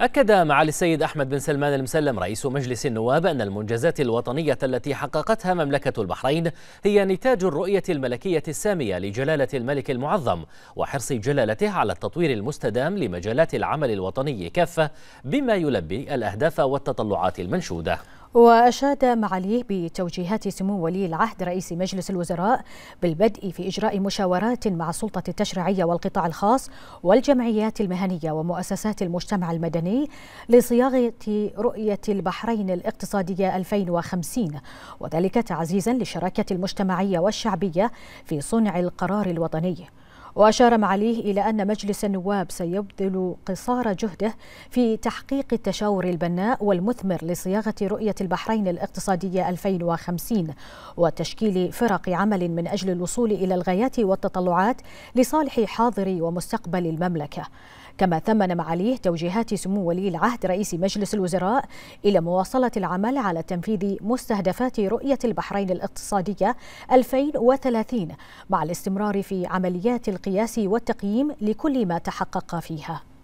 أكد معالي السيد أحمد بن سلمان المسلم رئيس مجلس النواب أن المنجزات الوطنية التي حققتها مملكة البحرين هي نتاج الرؤية الملكية السامية لجلالة الملك المعظم وحرص جلالته على التطوير المستدام لمجالات العمل الوطني كافة بما يلبي الأهداف والتطلعات المنشودة وأشاد معاليه بتوجيهات سمو ولي العهد رئيس مجلس الوزراء بالبدء في إجراء مشاورات مع السلطة التشريعية والقطاع الخاص والجمعيات المهنية ومؤسسات المجتمع المدني لصياغة رؤية البحرين الاقتصادية 2050 وذلك تعزيزا للشراكة المجتمعية والشعبية في صنع القرار الوطني وأشار معاليه إلى أن مجلس النواب سيبذل قصارى جهده في تحقيق التشاور البناء والمثمر لصياغة رؤية البحرين الاقتصادية 2050 وتشكيل فرق عمل من أجل الوصول إلى الغايات والتطلعات لصالح حاضر ومستقبل المملكة كما ثمن معاليه توجيهات سمو ولي العهد رئيس مجلس الوزراء إلى مواصلة العمل على تنفيذ مستهدفات رؤية البحرين الاقتصادية 2030 مع الاستمرار في عمليات القياس والتقييم لكل ما تحقق فيها